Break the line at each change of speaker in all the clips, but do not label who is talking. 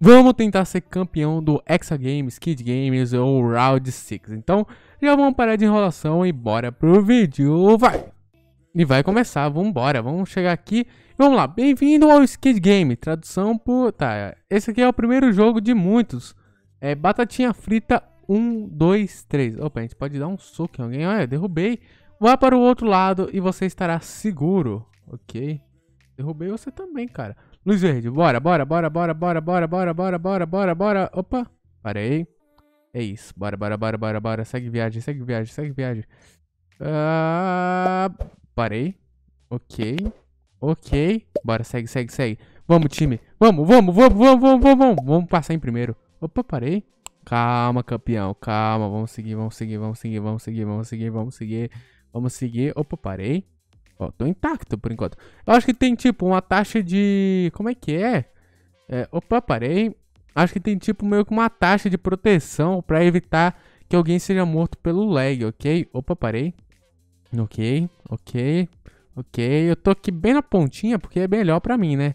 Vamos tentar ser campeão do Hexagames, Kid Games ou Round 6. Então, já vamos parar de enrolação e bora pro vídeo. Vai! E vai começar, vambora, vamos chegar aqui. Vamos lá, bem-vindo ao Skid Game, tradução por... Tá, esse aqui é o primeiro jogo de muitos. É Batatinha Frita 1, 2, 3. Opa, a gente pode dar um soco em alguém. Olha, derrubei. Vá para o outro lado e você estará seguro. Ok. Derrubei você também, cara. Luz verde, bora, bora, bora, bora, bora, bora, bora, bora, bora, bora, bora. Opa, parei. É isso, bora, bora, bora, bora, bora. Segue viagem, segue viagem, segue viagem. Ah, parei. Ok, ok. Bora, segue, segue, segue. Vamos, time. Vamos, vamos, vamos, vamos, vamos, vamos, vamos. Vamos passar em primeiro. Opa, parei. Calma, campeão, calma. Vamos seguir, vamos seguir, vamos seguir, vamos seguir, vamos seguir, vamos seguir. Vamos seguir. Opa, parei. Ó, tô intacto por enquanto. Eu acho que tem tipo uma taxa de. Como é que é? é opa, parei. Acho que tem tipo meio que uma taxa de proteção para evitar que alguém seja morto pelo lag, ok? Opa, parei. Ok, ok, ok. Eu tô aqui bem na pontinha porque é melhor pra mim, né?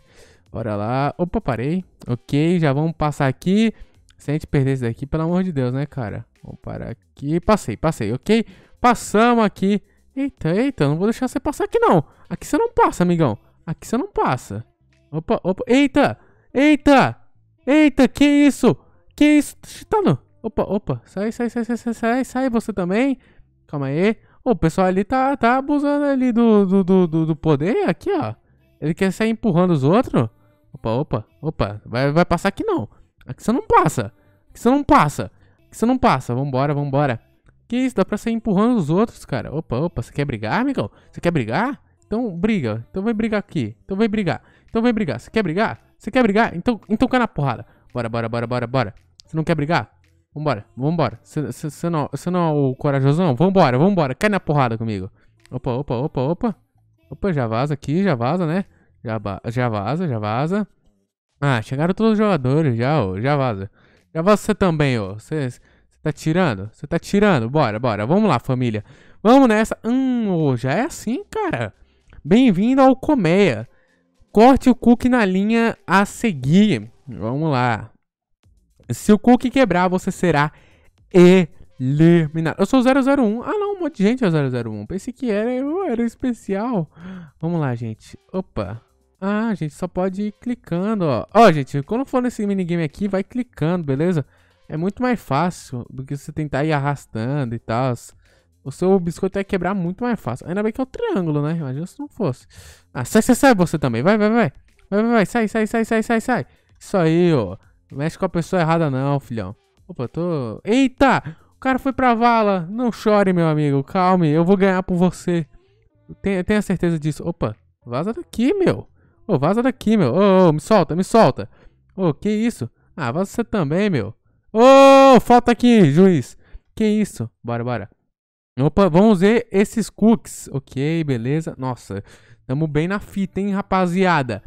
Bora lá. Opa, parei. Ok, já vamos passar aqui. sem a gente perder esse daqui, pelo amor de Deus, né, cara? Vamos parar aqui. Passei, passei, ok? Passamos aqui Eita, eita, não vou deixar você passar aqui não. Aqui você não passa, amigão. Aqui você não passa. Opa, opa. Eita! Eita! Eita, que isso? Que isso? Tá Chitano. Opa, opa. Sai, sai, sai, sai, sai, sai, sai você também. Calma aí. O pessoal ali tá, tá abusando ali do, do, do, do, do poder aqui, ó. Ele quer sair empurrando os outros. Opa, opa, opa. Vai, vai passar aqui não. Aqui você não passa. Aqui você não passa. Aqui você não passa. Vambora, vambora. Que isso, dá pra sair empurrando os outros, cara. Opa, opa, você quer brigar, amigão? Você quer brigar? Então briga. Então vai brigar aqui. Então vai brigar. Então vai brigar. Você quer brigar? Você quer brigar? Então, então cai na porrada. Bora, bora, bora, bora, bora. Você não quer brigar? Vambora, vambora. Você não, não é o corajosão? Vambora, vambora. Cai na porrada comigo. Opa, opa, opa, opa. Opa, já vaza aqui, já vaza, né? Já, já vaza, já vaza. Ah, chegaram todos os jogadores já, ó. Já vaza. Já vaza você também, ó. Vocês... Tá tirando? Você tá tirando? Bora, bora. Vamos lá, família. Vamos nessa. Hum, já é assim, cara. Bem-vindo ao coméia Corte o cookie na linha a seguir. Vamos lá. Se o cookie quebrar, você será eliminado. Eu sou 001. Ah, não. Um monte de gente é 001. Pensei que era. Eu era especial. Vamos lá, gente. Opa. Ah, gente, só pode ir clicando, ó. Ó, gente, quando for nesse minigame aqui, vai clicando, beleza? Beleza? é muito mais fácil do que você tentar ir arrastando e tal. O seu biscoito vai quebrar muito mais fácil. Ainda bem que é um triângulo, né? Imagina se não fosse. Ah, sai, sai, sai você também. Vai, vai, vai. Vai, vai, vai. Sai, sai, sai, sai, sai, sai. Isso aí, ó. Não mexe com a pessoa errada não, filhão. Opa, tô... Eita! O cara foi pra vala. Não chore, meu amigo. Calme, eu vou ganhar por você. Tenha, certeza disso. Opa, vaza daqui, meu. Ô, oh, vaza daqui, meu. Ô, oh, oh, me solta, me solta. Ô, que isso? Ah, vaza você também, meu falta aqui, juiz. Que isso? Bora, bora. Opa, vamos ver esses cookies. Ok, beleza. Nossa, tamo bem na fita, hein, rapaziada.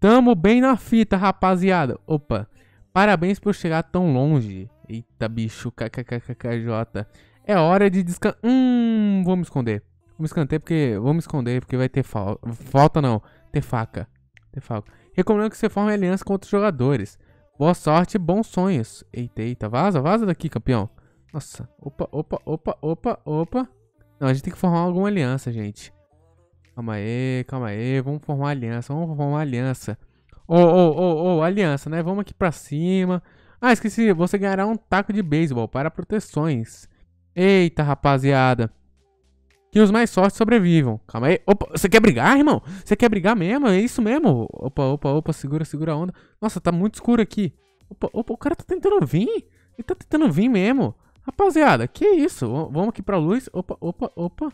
Tamo bem na fita, rapaziada. Opa, parabéns por chegar tão longe. Eita, bicho, kkkkkj. É hora de descansar. Hum, vou me esconder. Vou me esconder porque... Vou me esconder porque vai ter falta... Falta não, ter faca. Ter faca. Recomendo que você forme aliança com outros jogadores. Boa sorte, bons sonhos. Eita, eita. Vaza, vaza daqui, campeão. Nossa. Opa, opa, opa, opa, opa. Não, a gente tem que formar alguma aliança, gente. Calma aí, calma aí. Vamos formar aliança, vamos formar aliança. Ô, ô, ô, ô, aliança, né? Vamos aqui pra cima. Ah, esqueci. Você ganhará um taco de beisebol para proteções. Eita, rapaziada que os mais fortes sobrevivam. Calma aí. Opa, você quer brigar, irmão? Você quer brigar mesmo? É isso mesmo? Opa, opa, opa, segura, segura a onda. Nossa, tá muito escuro aqui. Opa, opa, o cara tá tentando vir. Ele tá tentando vir mesmo. Rapaziada, que isso? Vamos aqui pra luz. Opa, opa, opa.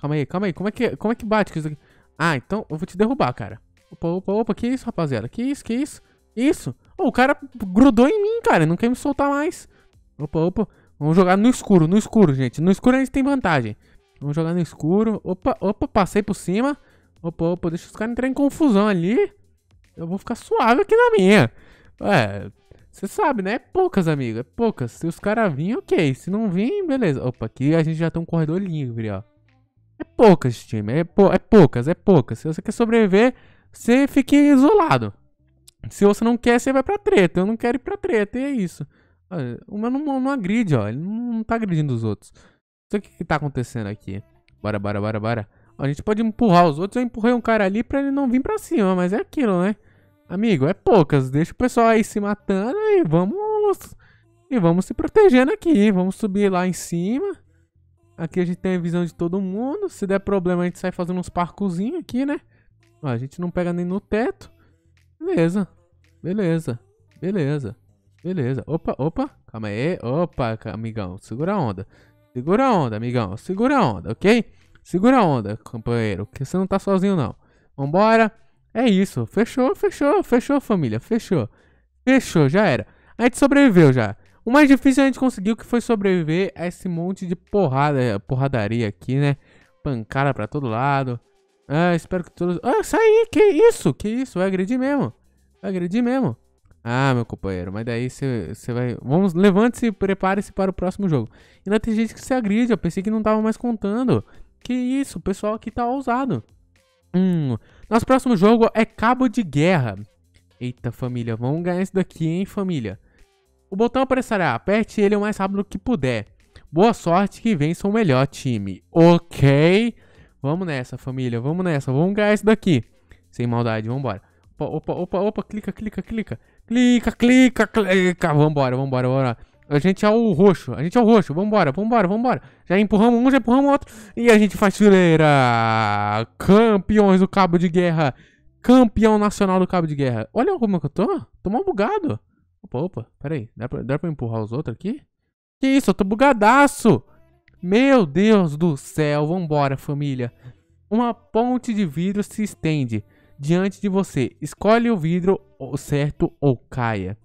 Calma aí, calma aí. Como é que, como é que bate com isso aqui? Ah, então eu vou te derrubar, cara. Opa, opa, opa. Que isso, rapaziada? Que isso, que isso? Isso. Oh, o cara grudou em mim, cara. Não quer me soltar mais. Opa, opa. Vamos jogar no escuro, no escuro, gente. No escuro a gente tem vantagem. Vamos jogar no escuro. Opa, opa, passei por cima. Opa, opa, deixa os caras entrar em confusão ali. Eu vou ficar suave aqui na minha. Ué, você sabe, né? É poucas, amigo. É poucas. Se os caras virem, ok. Se não virem, beleza. Opa, aqui a gente já tem um corredor livre, ó. É poucas, time. É, pou é poucas, é poucas. Se você quer sobreviver, você fica isolado. Se você não quer, você vai pra treta. Eu não quero ir pra treta, e é isso. O meu não, não agride, ó. Ele não tá agredindo os outros. Então, o que, que tá acontecendo aqui? Bora, bora, bora, bora. Ó, a gente pode empurrar os outros. Eu empurrei um cara ali pra ele não vir pra cima, mas é aquilo, né? Amigo, é poucas. Deixa o pessoal aí se matando e vamos... E vamos se protegendo aqui. Vamos subir lá em cima. Aqui a gente tem a visão de todo mundo. Se der problema, a gente sai fazendo uns parcozinhos aqui, né? Ó, a gente não pega nem no teto. Beleza. Beleza. Beleza. Beleza. Opa, opa. Calma aí. Opa, amigão. Segura a onda. Segura a onda, amigão. Segura a onda, ok? Segura a onda, companheiro. Que você não tá sozinho, não. Vambora. É isso. Fechou, fechou, fechou, família. Fechou. Fechou, já era. A gente sobreviveu já. O mais difícil é a gente conseguiu que foi sobreviver a esse monte de porrada, porradaria aqui, né? Pancada pra todo lado. Ah, espero que todos... Ah, sai! Que isso? Que isso? Vai agredir mesmo. Vai agredir mesmo. Ah, meu companheiro, mas daí você vai. Vamos, levante-se e prepare-se para o próximo jogo. E ainda tem gente que se agride, eu pensei que não tava mais contando. Que isso, o pessoal aqui tá ousado. Hum, nosso próximo jogo é Cabo de Guerra. Eita família, vamos ganhar isso daqui, hein, família. O botão aparecerá, aperte ele o mais rápido que puder. Boa sorte que vença o melhor time. Ok? Vamos nessa, família, vamos nessa, vamos ganhar isso daqui. Sem maldade, vamos embora. Opa, opa, opa, opa, clica, clica, clica. Clica, clica, clica. Eh, vambora, vambora, vambora. A gente é o roxo, a gente é o roxo. Vambora, vambora, vambora. Já empurramos um, já empurramos outro. E a gente faz fileira. Campeões do cabo de guerra. Campeão nacional do cabo de guerra. Olha como é que eu tô. Tô mal bugado. Opa, opa, peraí. Dá pra, dá pra empurrar os outros aqui? Que isso, eu tô bugadaço. Meu Deus do céu. Vambora, família. Uma ponte de vidro se estende diante de você. Escolhe o vidro certo ou caia.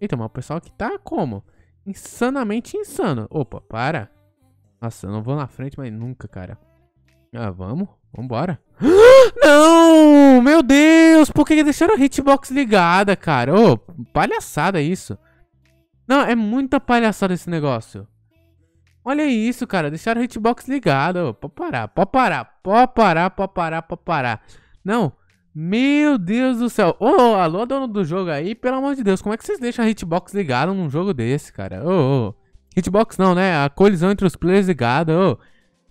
Então, mas o pessoal que tá como? Insanamente insano. Opa, para. Nossa, eu não vou na frente, mas nunca, cara. Ah, vamos. Vambora. Não! Meu Deus! Por que deixaram a hitbox ligada, cara? Ô, oh, palhaçada isso. Não, é muita palhaçada esse negócio. Olha isso, cara. Deixaram a hitbox ligada. Oh, pode parar, pode parar, pode parar, pode parar, pode parar. Não, meu Deus do céu. Ô, oh, alô, dono do jogo aí, pelo amor de Deus, como é que vocês deixam a hitbox ligada num jogo desse, cara? Ô, oh, Oh. Hitbox não, né? A colisão entre os players ligada, ô.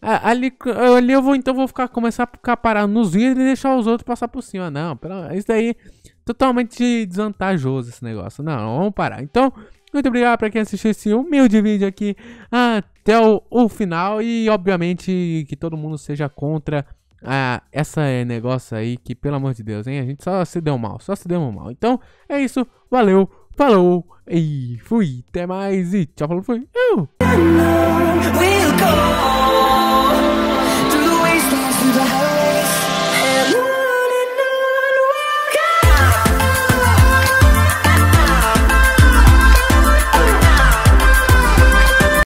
Ah, ali, ali eu vou então vou ficar começar a ficar parado nos vidros e deixar os outros passar por cima. Não, pela, isso daí é totalmente desvantajoso esse negócio. Não, vamos parar. Então, muito obrigado para quem assistiu esse humilde vídeo aqui até o, o final e obviamente que todo mundo seja contra ah, essa é negócio aí que, pelo amor de Deus, hein? A gente só se deu mal, só se deu mal. Então, é isso. Valeu, falou e fui. Até mais e tchau, falou, fui. Eu.